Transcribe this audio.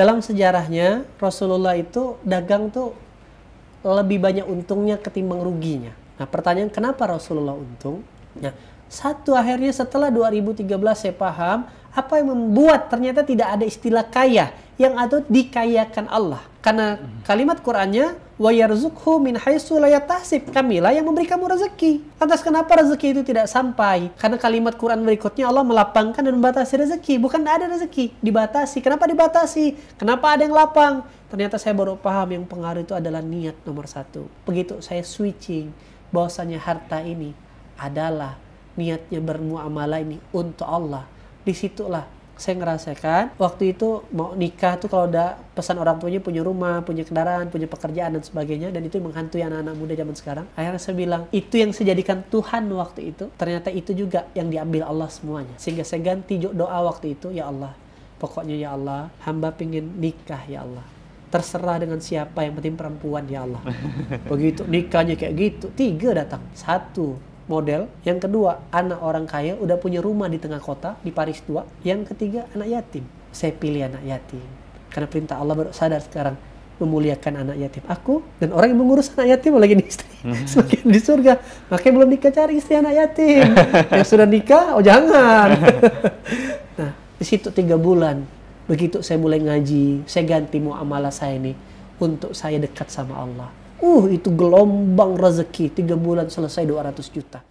dalam sejarahnya Rasulullah itu dagang tuh lebih banyak untungnya ketimbang ruginya. Nah, pertanyaan kenapa Rasulullah untung? Nah, satu akhirnya setelah 2013 saya paham apa yang membuat ternyata tidak ada istilah kaya yang atau dikayakan Allah. Karena hmm. kalimat Qur'annya wa yarzukhu min haitsu la Kamilah yang memberi kamu rezeki. Lantas kenapa rezeki itu tidak sampai? Karena kalimat Quran berikutnya Allah melapangkan dan membatasi rezeki. Bukan ada rezeki, dibatasi. Kenapa dibatasi? Kenapa ada yang lapang? Ternyata saya baru paham yang pengaruh itu adalah niat nomor satu. Begitu saya switching bahwasanya harta ini adalah niatnya bermuamalah ini untuk Allah. Disitulah saya ngerasakan waktu itu mau nikah tuh kalau udah pesan orang tuanya punya rumah, punya kendaraan, punya pekerjaan dan sebagainya dan itu menghantui anak-anak muda zaman sekarang. Akhirnya saya bilang itu yang saya jadikan Tuhan waktu itu ternyata itu juga yang diambil Allah semuanya. Sehingga saya ganti doa waktu itu ya Allah. Pokoknya ya Allah, hamba pingin nikah ya Allah terserah dengan siapa yang penting perempuan ya Allah begitu nikahnya kayak gitu tiga datang satu model. Yang kedua, anak orang kaya udah punya rumah di tengah kota, di Paris 2. Yang ketiga, anak yatim. Saya pilih anak yatim. Karena perintah Allah baru sadar sekarang memuliakan anak yatim. Aku dan orang yang mengurus anak yatim lagi di istri. Mhm. Semakin di surga. Makanya belum nikah cari istri anak yatim. yang sudah nikah, oh jangan. nah, di situ tiga bulan. Begitu saya mulai ngaji, saya ganti muamalah saya ini untuk saya dekat sama Allah Uh, itu gelombang rezeki. Tiga bulan selesai 200 juta.